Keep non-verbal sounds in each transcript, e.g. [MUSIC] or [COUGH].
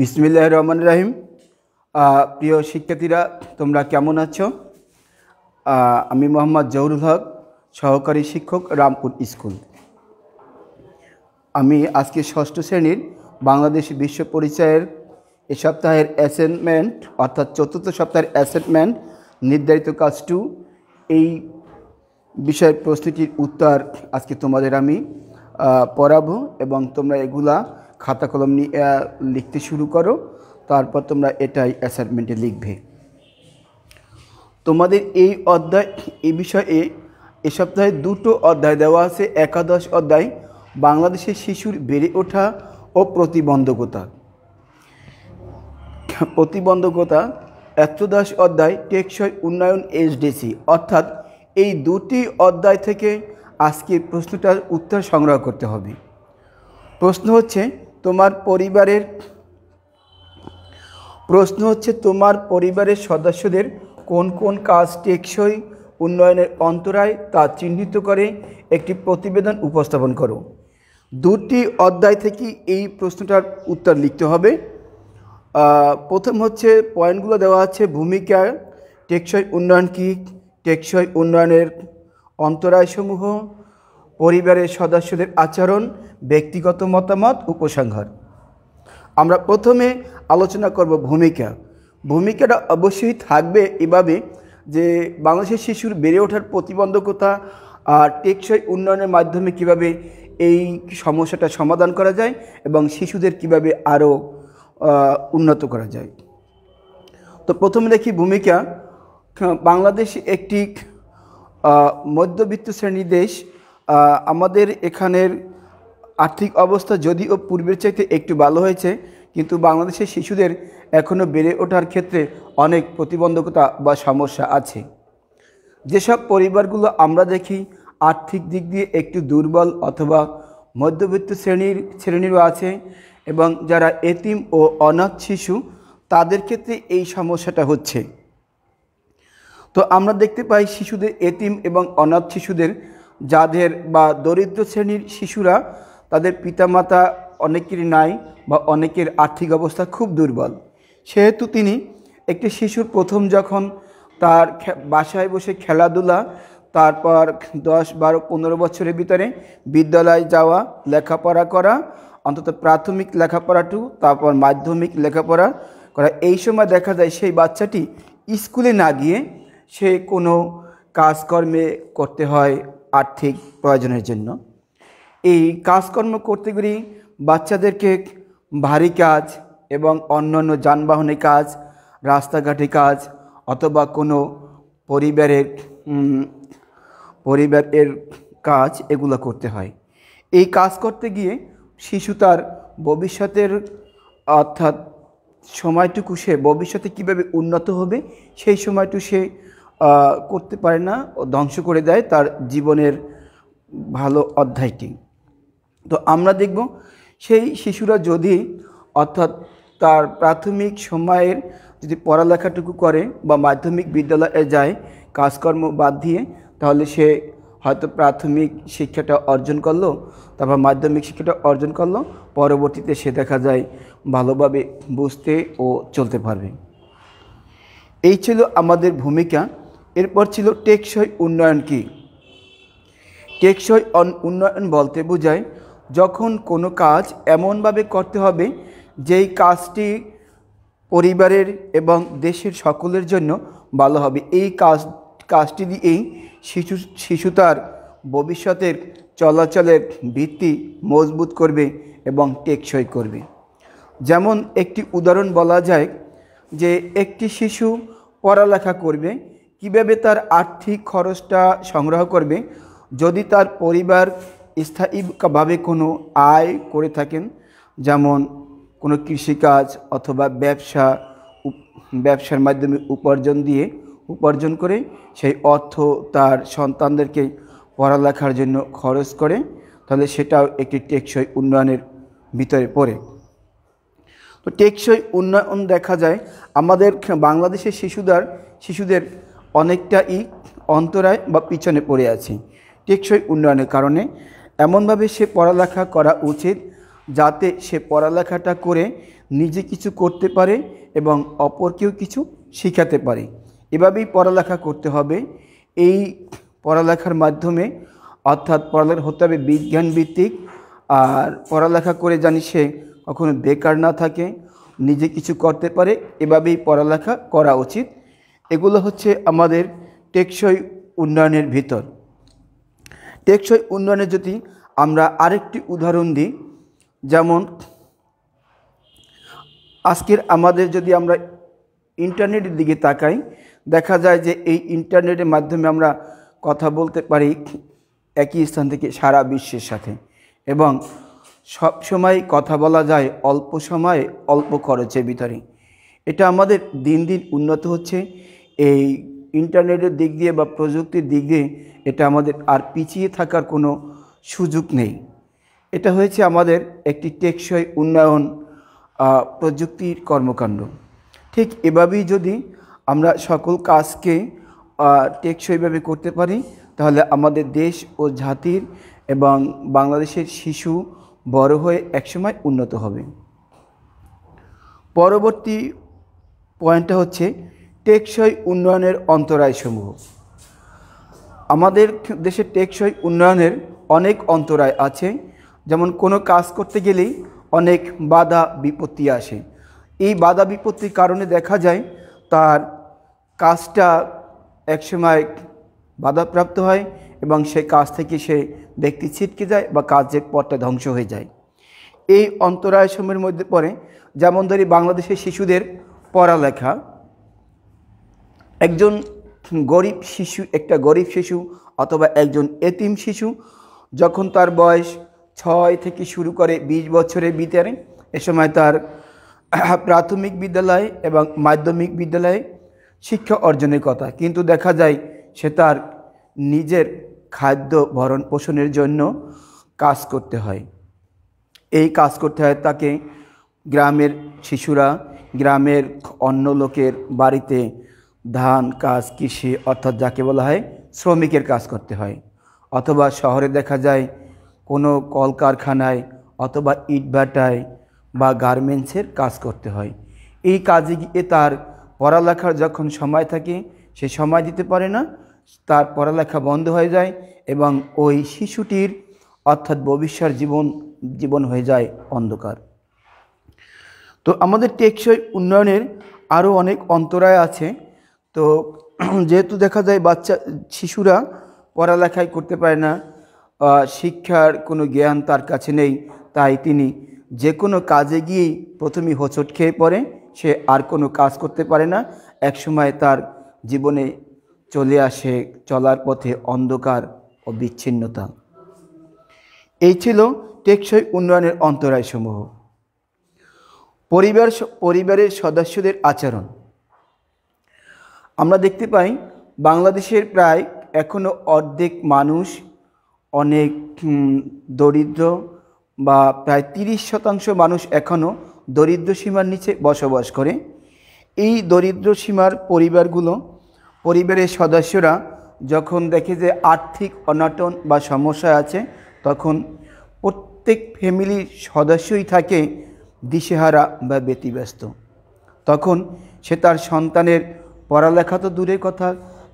বিসমিল্লাহ রহমান রাহিম প্রিয় শিক্ষার্থীরা তোমরা কেমন আছো আমি মোহাম্মদ জহরুল হক সহকারী শিক্ষক রামপুর স্কুল আমি আজকে ষষ্ঠ শ্রেণীর বাংলাদেশ বিশ্ব পরিচয়ের এ সপ্তাহের অ্যাসাইনমেন্ট অর্থাৎ চতুর্থ সপ্তাহের অ্যাসাইনমেন্ট নির্ধারিত কাজ টু এই বিষয়ের প্রস্তুতির উত্তর আজকে তোমাদের আমি পড়াবো এবং তোমরা এগুলা খাতা কলম নিয়ে লিখতে শুরু করো তারপর তোমরা এটাই অ্যাসাইনমেন্টে লিখবে তোমাদের এই অধ্যায় এই বিষয়ে এ সপ্তাহে দুটো অধ্যায় দেওয়া আছে একাদশ অধ্যায় বাংলাদেশের শিশুর বেড়ে ওঠা ও প্রতিবন্ধকতা প্রতিবন্ধকতা একদশ অধ্যায় টেকসই উন্নয়ন এসডিসি অর্থাৎ এই দুটি অধ্যায় থেকে আজকে প্রশ্নটার উত্তর সংগ্রহ করতে হবে প্রশ্ন হচ্ছে তোমার পরিবারের প্রশ্ন হচ্ছে তোমার পরিবারের সদস্যদের কোন কোন কাজ টেকসই উন্নয়নের অন্তরায় তা চিহ্নিত করে একটি প্রতিবেদন উপস্থাপন করো দুটি অধ্যায় থেকে এই প্রশ্নটার উত্তর লিখতে হবে প্রথম হচ্ছে পয়েন্টগুলো দেওয়া আছে ভূমিকা টেকসই উন্নয়ন কী টেকসই উন্নয়নের অন্তরায়সমূহ পরিবারের সদস্যদের আচরণ ব্যক্তিগত মতামত উপসংহার আমরা প্রথমে আলোচনা করব ভূমিকা ভূমিকাটা অবশ্যই থাকবে এভাবে যে বাংলাদেশের শিশুর বেড়ে ওঠার প্রতিবন্ধকতা আর টেকসই উন্নয়নের মাধ্যমে কিভাবে এই সমস্যাটা সমাধান করা যায় এবং শিশুদের কিভাবে আরও উন্নত করা যায় তো প্রথমে দেখি ভূমিকা বাংলাদেশ একটি মধ্যবিত্ত শ্রেণী দেশ আমাদের এখানের আর্থিক অবস্থা যদিও পূর্বের চাইতে একটু ভালো হয়েছে কিন্তু বাংলাদেশের শিশুদের এখনও বেড়ে ওঠার ক্ষেত্রে অনেক প্রতিবন্ধকতা বা সমস্যা আছে যেসব পরিবারগুলো আমরা দেখি আর্থিক দিক দিয়ে একটু দুর্বল অথবা মধ্যবিত্ত শ্রেণীর শ্রেণীরও আছে এবং যারা এতিম ও অনাথ শিশু তাদের ক্ষেত্রে এই সমস্যাটা হচ্ছে তো আমরা দেখতে পাই শিশুদের এতিম এবং অনাথ শিশুদের যাদের বা দরিদ্র শ্রেণীর শিশুরা তাদের পিতামাতা অনেকেরই নাই বা অনেকের আর্থিক অবস্থা খুব দুর্বল সেহেতু তিনি একটি শিশুর প্রথম যখন তার বাসায় বসে খেলাধুলা তারপর দশ বারো পনেরো বছরের ভিতরে বিদ্যালয় যাওয়া লেখাপড়া করা অন্তত প্রাথমিক লেখাপড়াটু তারপর মাধ্যমিক লেখাপড়া করা এই সময় দেখা যায় সেই বাচ্চাটি স্কুলে না গিয়ে সে কোনো কাজকর্মে করতে হয় আর্থিক প্রয়োজনের জন্য এই কাজকর্ম করতে গিয়ে বাচ্চাদেরকে ভারী কাজ এবং অন্যান্য যানবাহনে কাজ রাস্তাঘাটে কাজ অথবা কোনো পরিবারের পরিবারের কাজ এগুলো করতে হয় এই কাজ করতে গিয়ে শিশু তার ভবিষ্যতের অর্থাৎ সময়টুকু সে ভবিষ্যতে কীভাবে উন্নত হবে সেই সময়টুকু সে করতে পারে না ও ধ্বংস করে দেয় তার জীবনের ভালো অধ্যায়টি তো আমরা দেখব সেই শিশুরা যদি অর্থাৎ তার প্রাথমিক সময়ের যদি পড়ালেখাটুকু করে বা মাধ্যমিক বিদ্যালয়ে যায় কাজকর্ম বাদ দিয়ে তাহলে সে হয়তো প্রাথমিক শিক্ষাটা অর্জন করলো তারপর মাধ্যমিক শিক্ষাটা অর্জন করলো পরবর্তীতে সে দেখা যায় ভালোভাবে বুঝতে ও চলতে পারবে এই ছিল আমাদের ভূমিকা এরপর ছিল টেকসই উন্নয়ন কি টেকসই উন্নয়ন বলতে বোঝায় যখন কোনো কাজ এমনভাবে করতে হবে যেই কাজটি পরিবারের এবং দেশের সকলের জন্য ভালো হবে এই কাজ কাজটি দিয়েই শিশু শিশু তার ভবিষ্যতের চলাচলের ভিত্তি মজবুত করবে এবং টেকসই করবে যেমন একটি উদাহরণ বলা যায় যে একটি শিশু পড়ালেখা করবে কিভাবে তার আর্থিক খরচটা সংগ্রহ করবে যদি তার পরিবার স্থায়ীভাবে কোনো আয় করে থাকেন যেমন কোনো কৃষিকাজ অথবা ব্যবসা ব্যবসার মাধ্যমে উপার্জন দিয়ে উপার্জন করে সেই অর্থ তার সন্তানদেরকে পড়ালেখার জন্য খরচ করে তাহলে সেটাও একটি টেকসই উন্নয়নের ভিতরে পড়ে তো টেকসই উন্নয়ন দেখা যায় আমাদের বাংলাদেশের শিশুদার শিশুদের অনেকটাই অন্তরায় বা পিছনে পড়ে আছে টেকসই উন্নয়নের কারণে এমনভাবে সে পড়ালেখা করা উচিত যাতে সে পড়ালেখাটা করে নিজে কিছু করতে পারে এবং অপরকেও কিছু শিখাতে পারে এভাবেই পড়ালেখা করতে হবে এই পড়ালেখার মাধ্যমে অর্থাৎ পড়ালেখা হতে হবে বিজ্ঞান ভিত্তিক আর পড়ালেখা করে জানি সে কখনো বেকার না থাকে নিজে কিছু করতে পারে এভাবেই পড়ালেখা করা উচিত এগুলো হচ্ছে আমাদের টেকসই উন্নয়নের ভিতর টেকসই উন্নয়নে যদি আমরা আরেকটি উদাহরণ দিই যেমন আজকের আমাদের যদি আমরা ইন্টারনেটের দিকে তাকাই দেখা যায় যে এই ইন্টারনেটের মাধ্যমে আমরা কথা বলতে পারি একই স্থান থেকে সারা বিশ্বের সাথে এবং সব সময় কথা বলা যায় অল্প সময়ে অল্প খরচের ভিতরে এটা আমাদের দিন দিন উন্নত হচ্ছে এই ইন্টারনেটের দিক দিয়ে বা প্রযুক্তির দিক দিয়ে এটা আমাদের আর পিছিয়ে থাকার কোনো সুযোগ নেই এটা হয়েছে আমাদের একটি টেকসই উন্নয়ন প্রযুক্তির কর্মকাণ্ড ঠিক এভাবেই যদি আমরা সকল কাজকে টেকসইভাবে করতে পারি তাহলে আমাদের দেশ ও জাতির এবং বাংলাদেশের শিশু বড় হয়ে একসময় উন্নত হবে পরবর্তী পয়েন্টটা হচ্ছে টেকসই উন্নয়নের অন্তরায়সমূহ আমাদের দেশে টেকসই উন্নয়নের অনেক অন্তরায় আছে যেমন কোনো কাজ করতে গেলেই অনেক বাধা বিপত্তি আসে এই বাধা বিপত্তির কারণে দেখা যায় তার কাজটা একসময় বাধাপ্রাপ্ত হয় এবং সেই কাজ থেকে সে ব্যক্তি ছিটকে যায় বা কাজের পথটা ধ্বংস হয়ে যায় এই অন্তরায় সময়ের মধ্যে পড়ে যেমন ধরি বাংলাদেশের শিশুদের পড়ালেখা একজন গরিব শিশু একটা গরিব শিশু অথবা একজন এতিম শিশু যখন তার বয়স ছয় থেকে শুরু করে ২০ বছরের ভিতরে এ সময় তার প্রাথমিক বিদ্যালয় এবং মাধ্যমিক বিদ্যালয়ে শিক্ষা অর্জনের কথা কিন্তু দেখা যায় সে তার নিজের খাদ্য ভরণ পোষণের জন্য কাজ করতে হয় এই কাজ করতে হয় তাকে গ্রামের শিশুরা গ্রামের অন্য লোকের বাড়িতে ধান কাজ কৃষি অর্থাৎ যাকে বলা হয় শ্রমিকের কাজ করতে হয় অথবা শহরে দেখা যায় কোনো কলকারখানায় অথবা ইটভাটায় বা গার্মেন্টসের কাজ করতে হয় এই কাজে গিয়ে তার পড়ালেখার যখন সময় থাকে সে সময় দিতে পারে না তার পড়ালেখা বন্ধ হয়ে যায় এবং ওই শিশুটির অর্থাৎ ভবিষ্যৎ জীবন জীবন হয়ে যায় অন্ধকার তো আমাদের টেকসই উন্নয়নের আরও অনেক অন্তরায় আছে তো [CLEARS THROAT] যেহেতু দেখা যায় বাচ্চা শিশুরা পড়ালেখাই করতে পারে না শিক্ষার কোনো জ্ঞান তার কাছে নেই তাই তিনি যে কোনো কাজে গিয়েই প্রথমেই হোঁচট খেয়ে পড়ে সে আর কোনো কাজ করতে পারে না এক সময় তার জীবনে চলে আসে চলার পথে অন্ধকার ও বিচ্ছিন্নতা এই ছিল টেকসই উন্নয়নের অন্তরায়সমূহ পরিবার পরিবারের সদস্যদের আচরণ আমরা দেখতে পাই বাংলাদেশের প্রায় এখনও অর্ধেক মানুষ অনেক দরিদ্র বা প্রায় তিরিশ শতাংশ মানুষ এখনও দরিদ্র সীমার নিচে বসবাস করে এই দরিদ্র সীমার পরিবারগুলো পরিবারের সদস্যরা যখন দেখে যে আর্থিক অনাটন বা সমস্যা আছে তখন প্রত্যেক ফ্যামিলির সদস্যই থাকে দিশেহারা বা ব্যতিব্যস্ত তখন সে তার সন্তানের পড়ালেখা তো দূরের কথা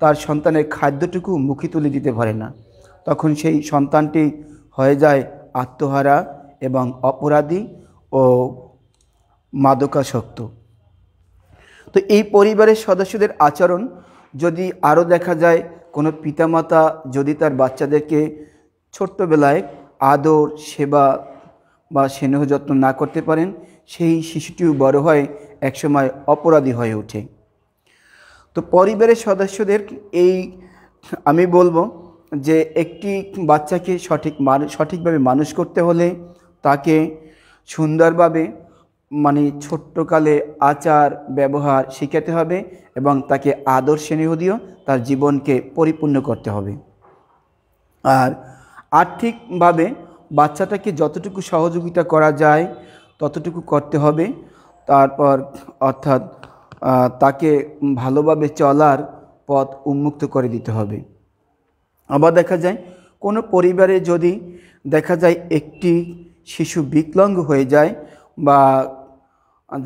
তার সন্তানের খাদ্যটুকু মুখে তুলে দিতে পারে না তখন সেই সন্তানটি হয়ে যায় আত্মহারা এবং অপরাধী ও মাদকাসক্ত তো এই পরিবারের সদস্যদের আচরণ যদি আরও দেখা যায় কোনো পিতামাতা যদি তার বাচ্চাদেরকে ছোট্টবেলায় আদর সেবা বা স্নেহ যত্ন না করতে পারেন সেই শিশুটিও বড় হয় একসময় অপরাধী হয়ে ওঠে তো পরিবারের সদস্যদের এই আমি বলবো যে একটি বাচ্চাকে সঠিক মানুষ সঠিকভাবে মানুষ করতে হলে তাকে সুন্দরভাবে মানে ছোট্টকালে আচার ব্যবহার শিখাতে হবে এবং তাকে আদর্শ নিহদীয় তার জীবনকে পরিপূর্ণ করতে হবে আর আর্থিকভাবে বাচ্চাটাকে যতটুকু সহযোগিতা করা যায় ততটুকু করতে হবে তারপর অর্থাৎ তাকে ভালোভাবে চলার পথ উন্মুক্ত করে দিতে হবে আবার দেখা যায় কোনো পরিবারে যদি দেখা যায় একটি শিশু বিকলাঙ্গ হয়ে যায় বা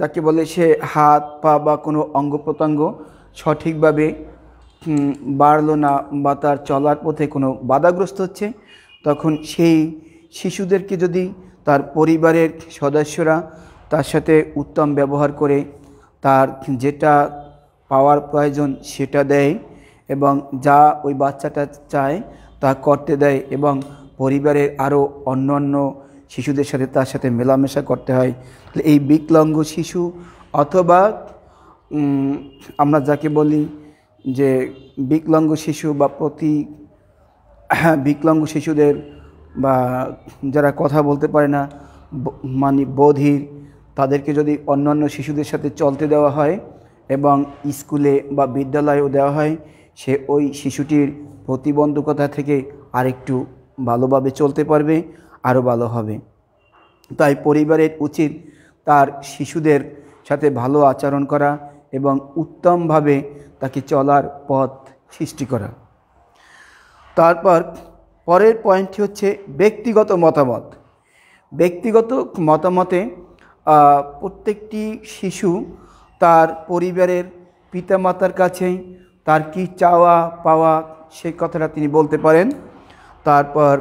যাকে বলে সে হাত পা বা কোনো অঙ্গ প্রত্যঙ্গ সঠিকভাবে বাড়লো না বা তার চলার পথে কোনো বাধাগ্রস্ত হচ্ছে তখন সেই শিশুদেরকে যদি তার পরিবারের সদস্যরা তার সাথে উত্তম ব্যবহার করে তার যেটা পাওয়ার প্রয়োজন সেটা দেয় এবং যা ওই বাচ্চাটা চায় তা করতে দেয় এবং পরিবারের আরও অন্য অন্য শিশুদের সাথে তার সাথে মেলামেশা করতে হয় তাহলে এই বিকলাঙ্গ শিশু অথবা আমরা যাকে বলি যে বিকলাঙ্গ শিশু বা প্রতি হ্যাঁ, বিকলাঙ্গ শিশুদের বা যারা কথা বলতে পারে না মানে বধির তাদেরকে যদি অন্যান্য শিশুদের সাথে চলতে দেওয়া হয় এবং স্কুলে বা বিদ্যালয়েও দেওয়া হয় সে ওই শিশুটির প্রতিবন্ধকতা থেকে আরেকটু ভালোভাবে চলতে পারবে আরও ভালো হবে তাই পরিবারের উচিত তার শিশুদের সাথে ভালো আচরণ করা এবং উত্তমভাবে তাকে চলার পথ সৃষ্টি করা তারপর পরের পয়েন্টটি হচ্ছে ব্যক্তিগত মতামত ব্যক্তিগত মতামতে প্রত্যেকটি শিশু তার পরিবারের পিতামাতার কাছে তার কি চাওয়া পাওয়া সেই কথাটা তিনি বলতে পারেন তারপর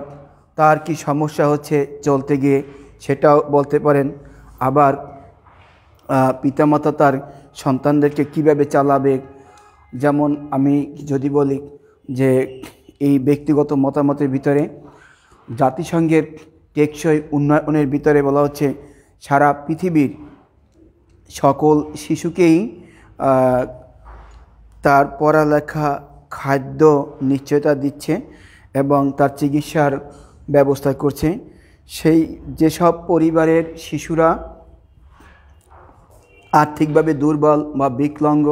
তার কি সমস্যা হচ্ছে চলতে গিয়ে সেটাও বলতে পারেন আবার পিতামাতা তার সন্তানদেরকে কিভাবে চালাবে যেমন আমি যদি বলি যে এই ব্যক্তিগত মতামতের ভিতরে জাতিসংঘের টেকসই উন্নয়নের ভিতরে বলা হচ্ছে সারা পৃথিবীর সকল শিশুকেই তার পড়ালেখা খাদ্য নিশ্চয়তা দিচ্ছে এবং তার চিকিৎসার ব্যবস্থা করছে সেই যেসব পরিবারের শিশুরা আর্থিকভাবে দুর্বল বা বিকলঙ্গ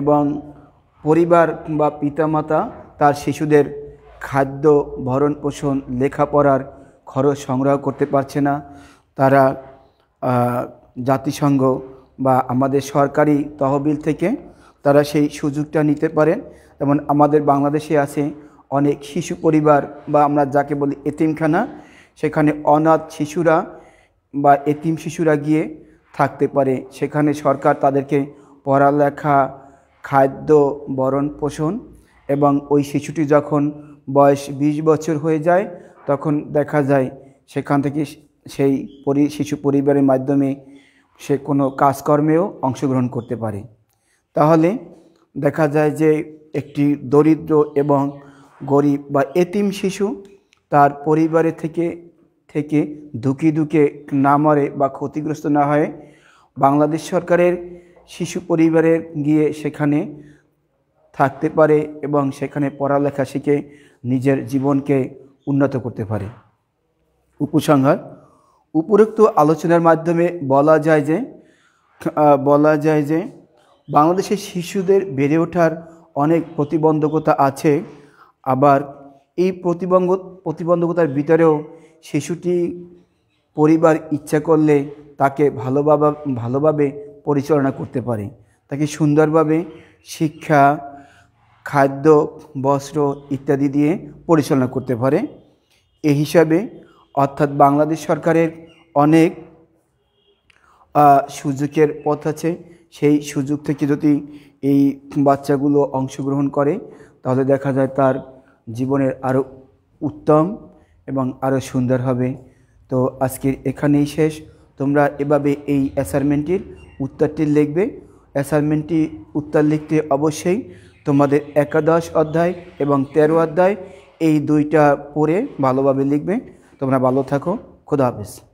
এবং পরিবার বা পিতামাতা তার শিশুদের খাদ্য ভরণ পোষণ লেখাপড়ার খরচ সংগ্রহ করতে পারছে না তারা জাতিসংঘ বা আমাদের সরকারি তহবিল থেকে তারা সেই সুযোগটা নিতে পারেন যেমন আমাদের বাংলাদেশে আছে অনেক শিশু পরিবার বা আমরা যাকে বলি এতিমখানা সেখানে অনাথ শিশুরা বা এতিম শিশুরা গিয়ে থাকতে পারে সেখানে সরকার তাদেরকে পড়ালেখা খাদ্য বরণ পোষণ এবং ওই শিশুটি যখন বয়স ২০ বছর হয়ে যায় তখন দেখা যায় সেখান থেকে সেই পরি শিশু পরিবারের মাধ্যমে সে কোনো কাজকর্মেও অংশগ্রহণ করতে পারে তাহলে দেখা যায় যে একটি দরিদ্র এবং গরিব বা এতিম শিশু তার পরিবারে থেকে থেকে ধুকি ধুকে না মরে বা ক্ষতিগ্রস্ত না হয় বাংলাদেশ সরকারের শিশু পরিবারে গিয়ে সেখানে থাকতে পারে এবং সেখানে পড়ালেখা শিখে নিজের জীবনকে উন্নত করতে পারে উপসংহার উপরোক্ত আলোচনার মাধ্যমে বলা যায় যে বলা যায় যে বাংলাদেশের শিশুদের বেড়ে ওঠার অনেক প্রতিবন্ধকতা আছে আবার এই প্রতিবন্ধ প্রতিবন্ধকতার ভিতরেও শিশুটি পরিবার ইচ্ছা করলে তাকে ভালোভাবে ভালোভাবে পরিচালনা করতে পারে তাকে সুন্দরভাবে শিক্ষা খাদ্য বস্ত্র ইত্যাদি দিয়ে পরিচালনা করতে পারে এ হিসাবে অর্থাৎ বাংলাদেশ সরকারের অনেক সুযোগের পথ আছে সেই সুযোগ থেকে যদি এই বাচ্চাগুলো অংশগ্রহণ করে তাহলে দেখা যায় তার জীবনের আরও উত্তম এবং আরও সুন্দর হবে তো আজকের এখানেই শেষ তোমরা এভাবে এই অ্যাসাইনমেন্টটির উত্তরটি লিখবে অ্যাসাইনমেন্টটি উত্তর লিখতে অবশ্যই তোমাদের একাদশ অধ্যায় এবং তেরো অধ্যায় এই দুইটা পড়ে ভালোভাবে লিখবে তোমরা ভালো থাকো খুদা হাফিজ